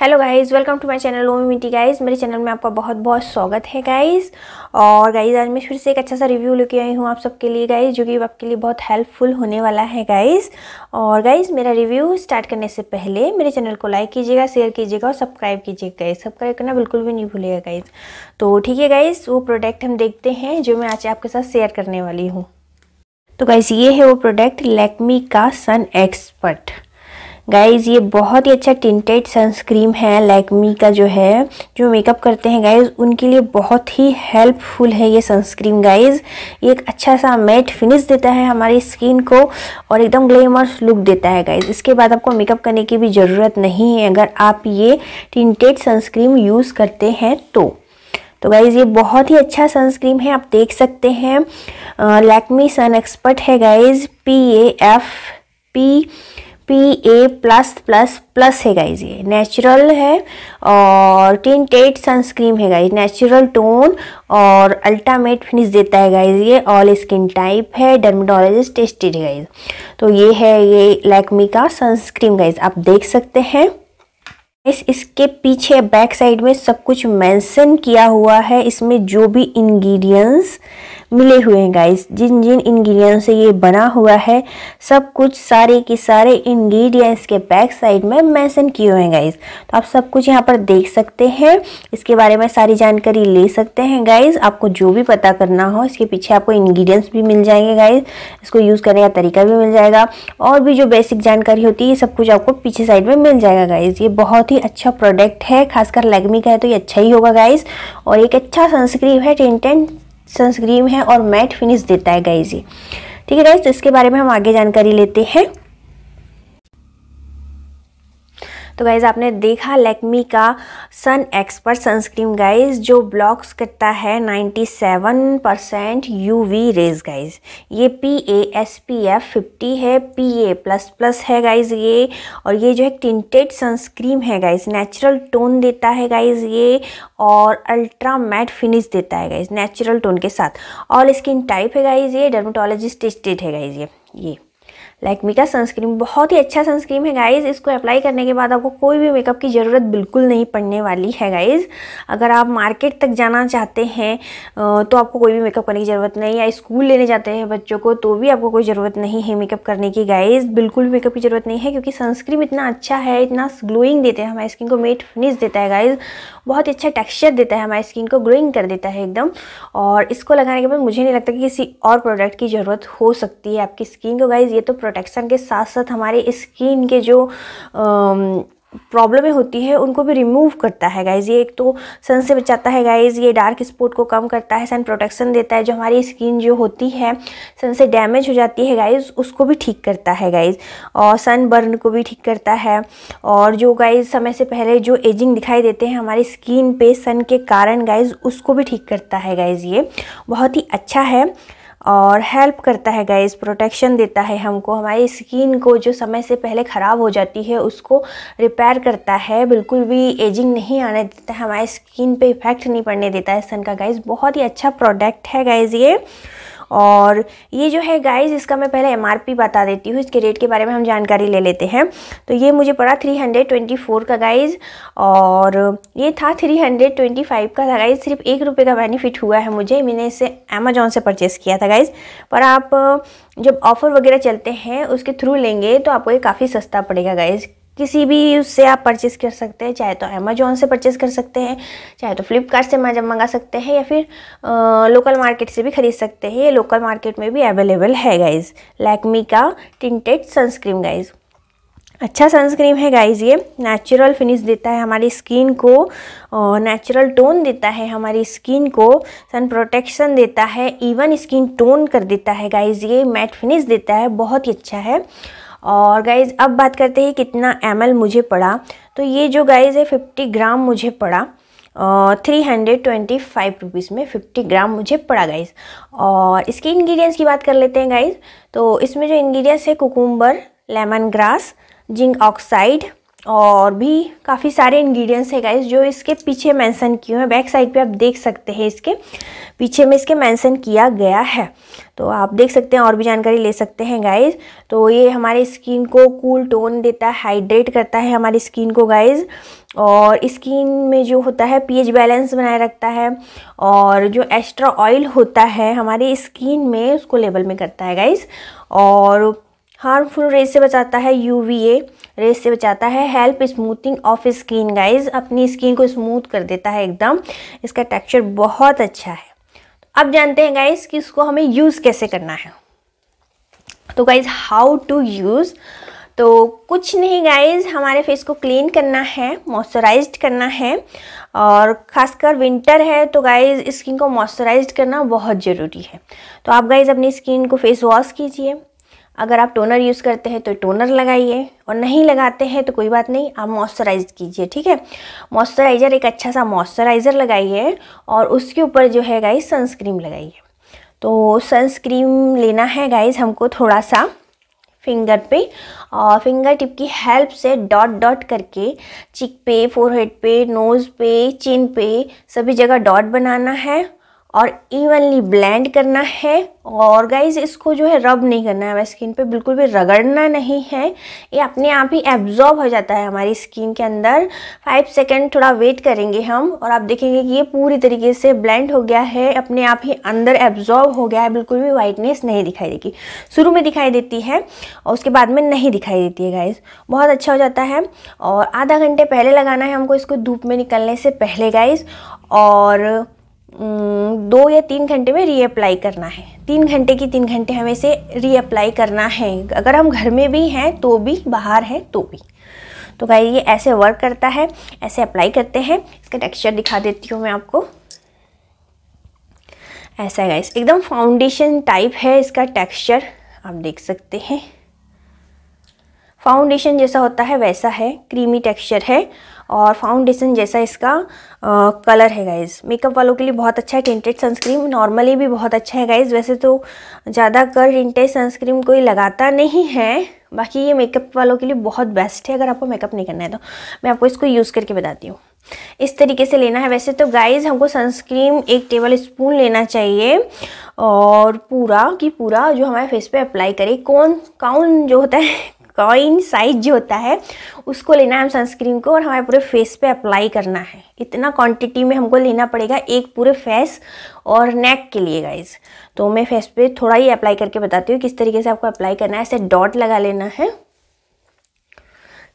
hello guys welcome to my channel Om Mitti guys मेरे channel में आपका बहुत बहुत स्वागत है गाइस और गाइस आज मैं फिर से एक अच्छा सा रिव्यू लेके आई हूँ आप सबके लिए गाइस जो कि आपके लिए बहुत हेल्पफुल होने वाला है गाइस और गाइस मेरा रिव्यू स्टार्ट करने से पहले मेरे चैनल को लाइक कीजिएगा शेयर कीजिएगा और सब्सक्राइब कीजिएगा गाइस सब्सक्राइब करना बिल्कुल भी नहीं भूलेगा गाइज तो ठीक है गाइज वो प्रोडक्ट हम देखते हैं जो मैं आज आपके साथ शेयर करने वाली हूँ तो गाइज़ ये है वो प्रोडक्ट लैक्मी का सन एक्सपर्ट गाइज़ ये बहुत ही अच्छा टिंटेड सनस्क्रीम है लैक्मी का जो है जो मेकअप करते हैं गाइज़ उनके लिए बहुत ही हेल्पफुल है ये सनस्क्रीम गाइज़ ये एक अच्छा सा मैट फिनिश देता है हमारी स्किन को और एकदम ग्लेमर्स लुक देता है गाइज़ इसके बाद आपको मेकअप करने की भी ज़रूरत नहीं है अगर आप ये टिंटेड सनस्क्रीम यूज़ करते हैं तो तो गाइज़ ये बहुत ही अच्छा सनस्क्रीन है आप देख सकते हैं लैक्मी सन एक्सपर्ट है guys P A F P P A plus plus plus है गाइज ये नेचुरल है और टिंटेड सनस्क्रीन है गाइज नेचुरल टोन और अल्टामेट फिनिश देता है गाइज ये ऑल स्किन टाइप है डर्मेटोलॉजिस्ट टेस्टेड है गाइज तो ये है ये लैक्मी का सनस्क्रीन गाइज आप देख सकते हैं इस इसके पीछे बैक साइड में सब कुछ मेंशन किया हुआ है इसमें जो भी इंग्रेडिएंट्स मिले हुए हैं गाइस जिन जिन इंग्रेडिएंट्स से ये बना हुआ है सब कुछ सारे के सारे इंग्रेडिएंट्स के बैक साइड में मेंशन किए हुए हैं गाइस तो आप सब कुछ यहाँ पर देख सकते हैं इसके बारे में सारी जानकारी ले सकते हैं गाइस आपको जो भी पता करना हो इसके पीछे आपको इंग्रेडिएंट्स भी मिल जाएंगे गाइस इसको यूज़ करने का तरीका भी मिल जाएगा और भी जो बेसिक जानकारी होती है ये सब कुछ आपको पीछे साइड में मिल जाएगा गाइस ये बहुत ही अच्छा प्रोडक्ट है खासकर लेगमी का है तो ये अच्छा ही होगा गाइस और एक अच्छा सनस्क्रीन है टेंटेंट सनस्क्रीम है और मैट फिनिश देता है गाइज ये ठीक है गाइज तो इसके बारे में हम आगे जानकारी लेते हैं तो गाइज़ आपने देखा लेकमी का सन एक्सपर्ट सनस्क्रीन गाइज़ जो ब्लॉक्स करता है 97 परसेंट यू रेज गाइज़ ये P A S P F fifty है पी ए प्लस प्लस है गाइज़ ये और ये जो है टिंटेड सनस्क्रीन है गाइज़ नेचुरल टोन देता है गाइज़ ये और अल्ट्रा मैट फिनिश देता है गाइज़ नेचुरल टोन के साथ ऑल स्किन टाइप है गाइज़ ये डर्मोटोलॉजिस्ट टेस्टेड है गाइज़ ये ये लैक्मी का सनस्क्रीम बहुत ही अच्छा सनस्क्रीम है गाइज़ इसको अप्लाई करने के बाद आपको कोई भी मेकअप की ज़रूरत बिल्कुल नहीं पड़ने वाली है गाइज़ अगर आप मार्केट तक जाना चाहते हैं तो आपको कोई भी मेकअप करने की ज़रूरत नहीं या स्कूल लेने जाते हैं बच्चों को तो भी आपको कोई ज़रूरत नहीं है मेकअप करने की गाइज़ बिल्कुल भी मेकअप की ज़रूरत नहीं है क्योंकि सनस्क्रीम इतना अच्छा है इतना ग्लोइंग देते हैं हमारी स्किन को मेट फिनिश देता है गाइज़ बहुत ही अच्छा टेक्सचर देता है हमारी स्किन को ग्लोइंग कर देता है एकदम और इसको लगाने के बाद मुझे नहीं लगता कि किसी और प्रोडक्ट की ज़रूरत हो सकती है आपकी स्किन को गाइज ये तो प्रोटेक्शन के साथ साथ हमारे स्किन के जो प्रॉब्लमें होती है उनको भी रिमूव करता है गाइज़ ये एक तो सन से बचाता है गाइज़ ये डार्क स्पॉट को कम करता है सन प्रोटेक्शन देता है जो हमारी स्किन जो होती है सन से डैमेज हो जाती है गाइज़ उसको भी ठीक करता है गाइज़ और सन बर्न को भी ठीक करता है और जो गाइज़ समय से पहले जो एजिंग दिखाई देते हैं हमारी स्किन पे सन के कारण गाइज़ उसको भी ठीक करता है गाइज़ ये बहुत ही अच्छा है और हेल्प करता है गाइस प्रोटेक्शन देता है हमको हमारी स्किन को जो समय से पहले ख़राब हो जाती है उसको रिपेयर करता है बिल्कुल भी एजिंग नहीं आने देता है हमारे स्किन पे इफ़ेक्ट नहीं पड़ने देता है सन का गाइस बहुत ही अच्छा प्रोडक्ट है गाइस ये और ये जो है गाइज इसका मैं पहले एम बता देती हूँ इसके रेट के बारे में हम जानकारी ले लेते हैं तो ये मुझे पड़ा 324 का गाइज और ये था 325 का था गाइज सिर्फ एक रुपये का बेनिफिट हुआ है मुझे मैंने इसे अमेजोन से परचेस किया था गाइज पर आप जब ऑफ़र वगैरह चलते हैं उसके थ्रू लेंगे तो आपको ये काफ़ी सस्ता पड़ेगा गाइज़ किसी भी उससे आप परचेस कर सकते हैं चाहे तो अमेजोन से परचेस कर सकते हैं चाहे तो फ्लिपकार्ट से मैं मंगा सकते हैं या फिर आ, लोकल मार्केट से भी ख़रीद सकते हैं ये लोकल मार्केट में भी अवेलेबल है गाइज़ लैक्मी का टिंटेड सनस्क्रीम गाइज़ अच्छा सनस्क्रीम है गाइज ये नेचुरल फिनिश देता है हमारी स्किन को और नेचुरल टोन देता है हमारी स्किन को सन प्रोटेक्शन देता है इवन स्किन टोन कर देता है गाइज ये मैट फिनिश देता है बहुत ही अच्छा है और गाइज़ अब बात करते हैं कितना एम मुझे पड़ा तो ये जो गाइज़ है फिफ्टी ग्राम मुझे पड़ा three hundred twenty five rupees में फिफ्टी ग्राम मुझे पड़ा गाइज और इसके इंग्रेडिएंट्स की बात कर लेते हैं गाइज तो इसमें जो इंग्रेडिएंट्स है cucumber lemon grass zinc oxide और भी काफ़ी सारे इंग्रेडिएंट्स है गाइज जो इसके पीछे मेंशन किए हैं बैक साइड पे आप देख सकते हैं इसके पीछे में इसके मेंशन किया गया है तो आप देख सकते हैं और भी जानकारी ले सकते हैं गाइज़ तो ये हमारे स्किन को कूल टोन देता है हाइड्रेट करता है हमारी स्किन को गाइज और स्किन में जो होता है पीएच बैलेंस बनाए रखता है और जो एक्स्ट्रा ऑयल होता है हमारी स्किन में उसको लेवल में करता है गाइज और हार्मफुल रेस से बचाता है यू वी ए रेस से बचाता है help smoothing of skin guys अपनी स्किन को स्मूथ कर देता है एकदम इसका टेक्सचर बहुत अच्छा है अब जानते हैं गाइज कि इसको हमें यूज़ कैसे करना है तो गाइज हाउ टू यूज़ तो कुछ नहीं गाइज हमारे फेस को क्लीन करना है मॉइस्चराइज करना है और ख़ासकर विंटर है तो गाइज स्किन को मॉइस्चराइज करना बहुत ज़रूरी है तो आप गाइज अपनी स्किन को फेस वॉश कीजिए अगर आप टोनर यूज़ करते हैं तो टोनर लगाइए और नहीं लगाते हैं तो कोई बात नहीं आप मॉइस्चराइज कीजिए ठीक है मॉइस्चराइज़र एक अच्छा सा मॉइस्चराइज़र लगाइए और उसके ऊपर जो है गाइस सनस्क्रीम लगाइए तो सनस्क्रीम लेना है गाइस हमको थोड़ा सा फिंगर पे और फिंगर टिप की हेल्प से डॉट डॉट करके चिक पे फोरहेड पे नोज़ पे चिन पे सभी जगह डॉट बनाना है और इवनली ब्लेंड करना है और गाइज इसको जो है रब नहीं करना है हमारी स्किन पे बिल्कुल भी रगड़ना नहीं है ये अपने आप ही एब्जॉर्ब हो जाता है हमारी स्किन के अंदर फाइव सेकेंड थोड़ा वेट करेंगे हम और आप देखेंगे कि ये पूरी तरीके से ब्लेंड हो गया है अपने आप ही अंदर एब्जॉर्ब हो गया है बिल्कुल भी वाइटनेस नहीं दिखाई देगी शुरू में दिखाई देती है और उसके बाद में नहीं दिखाई देती है गाइज बहुत अच्छा हो जाता है और आधा घंटे पहले लगाना है हमको इसको धूप में निकलने से पहले गाइज और दो या तीन घंटे में रीअप्लाई करना है तीन घंटे की तीन घंटे हमें से रीअप्लाई करना है अगर हम घर में भी हैं तो भी बाहर हैं तो भी तो भाई ये ऐसे वर्क करता है ऐसे अप्लाई करते हैं इसका टेक्सचर दिखा देती हूँ मैं आपको ऐसा है गाइस एकदम फाउंडेशन टाइप है इसका टेक्सचर आप देख सकते हैं फाउंडेशन जैसा होता है वैसा है क्रीमी टेक्सचर है और फाउंडेशन जैसा इसका आ, कलर है गाइज मेकअप वालों के लिए बहुत अच्छा है टेंटेड सनस्क्रीन नॉर्मली भी बहुत अच्छा है गाइज वैसे तो ज़्यादा कर टेंटेड सनस्क्रीन कोई लगाता नहीं है बाकी ये मेकअप वालों के लिए बहुत बेस्ट है अगर आपको मेकअप नहीं करना है तो मैं आपको इसको यूज़ करके बताती हूँ इस तरीके से लेना है वैसे तो गाइज हमको सनस्क्रीन एक टेबल स्पून लेना चाहिए और पूरा कि पूरा जो हमारे फेस पे अप्लाई करें कौन काउन जो होता है कॉइन साइज जो होता है उसको लेना है हम सनस्क्रीन को और हमारे पूरे फेस पे अप्लाई करना है इतना क्वांटिटी में हमको लेना पड़ेगा एक पूरे फेस और नेक के लिए गाइज तो मैं फेस पे थोड़ा ही अप्लाई करके बताती हूँ किस तरीके से आपको अप्लाई करना है ऐसे डॉट लगा लेना है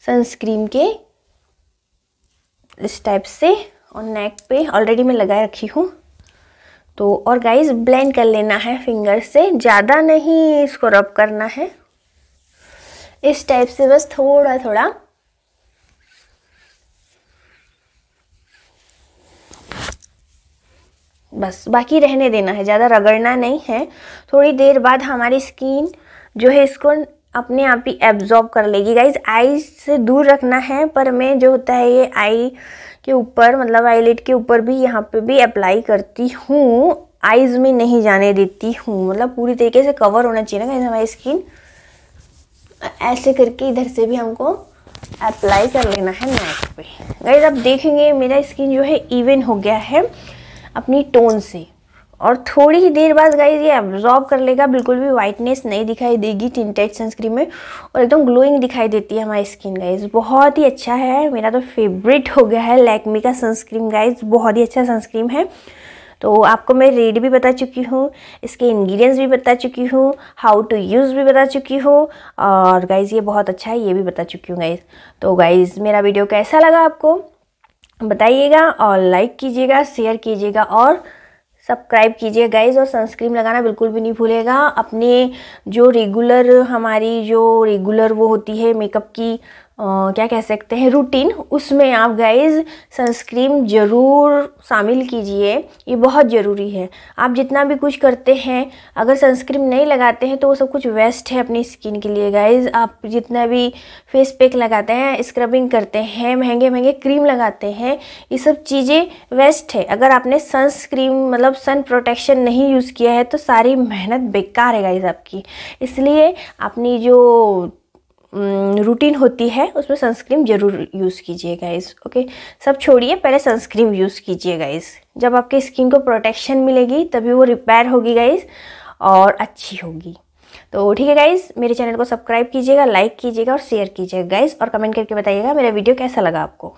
सनस्क्रीन के इस टाइप से और नेक पे ऑलरेडी मैं लगा रखी हूँ तो और गाइज ब्लेंड कर लेना है फिंगर से ज़्यादा नहीं इसको रब करना है इस टाइप से बस थोड़ा थोड़ा बस बाकी रहने देना है ज़्यादा रगड़ना नहीं है थोड़ी देर बाद हमारी स्किन जो है इसको अपने आप ही एब्जॉर्ब कर लेगी गाइज आई से दूर रखना है पर मैं जो होता है ये आई के ऊपर मतलब आईलेट के ऊपर भी यहाँ पे भी अप्लाई करती हूँ आईज़ में नहीं जाने देती हूँ मतलब पूरी तरीके से कवर होना चाहिए ना गाइज हमारी स्किन ऐसे करके इधर से भी हमको अप्लाई कर लेना है नेक पे गाइज आप देखेंगे मेरा स्किन जो है इवन हो गया है अपनी टोन से और थोड़ी ही देर बाद गाइज ये एब्जॉर्ब कर लेगा बिल्कुल भी वाइटनेस नहीं दिखाई देगी टिंटेड सनस्क्रीन में और एकदम ग्लोइंग दिखाई देती है हमारी स्किन गाइज बहुत ही अच्छा है मेरा तो फेवरेट हो गया है लैकमी का सनस्क्रीन गाइज बहुत ही अच्छा सनस्क्रीन है तो आपको मैं रेड भी बता चुकी हूँ इसके इंग्रेडिएंट्स भी बता चुकी हूँ हाउ टू यूज़ भी बता चुकी हूँ और गाइज़ ये बहुत अच्छा है ये भी बता चुकी हूँ गाइज़ तो गाइज़ मेरा वीडियो कैसा लगा आपको बताइएगा और लाइक कीजिएगा शेयर कीजिएगा और सब्सक्राइब कीजिए गाइज और सनस्क्रीन लगाना बिल्कुल भी नहीं भूलेगा अपने जो रेगुलर हमारी जो रेगुलर वो होती है मेकअप की क्या कह सकते हैं रूटीन उसमें आप गाइज सनस्क्रीन ज़रूर शामिल कीजिए ये बहुत ज़रूरी है आप जितना भी कुछ करते हैं अगर सनस्क्रीन नहीं लगाते हैं तो वो सब कुछ वेस्ट है अपनी स्किन के लिए गाइज आप जितना भी फेस पैक लगाते हैं स्क्रबिंग करते हैं महंगे महंगे क्रीम लगाते हैं ये सब चीज़ें वेस्ट है अगर आपने सनस्क्रीन मतलब सन प्रोटेक्शन नहीं यूज़ किया है तो सारी मेहनत बेकार है गाइज आपकी इसलिए अपनी जो रूटीन होती है उसमें सनस्क्रीन ज़रूर यूज़ कीजिए गाइस ओके सब छोड़िए पहले सनस्क्रीन यूज़ कीजिए गाइस जब आपके स्किन को प्रोटेक्शन मिलेगी तभी वो रिपेयर होगी गाइस और अच्छी होगी तो ठीक है गाइज़ मेरे चैनल को सब्सक्राइब कीजिएगा लाइक कीजिएगा और शेयर कीजिएगा गाइज़ और कमेंट करके बताइएगा मेरा वीडियो कैसा लगा आपको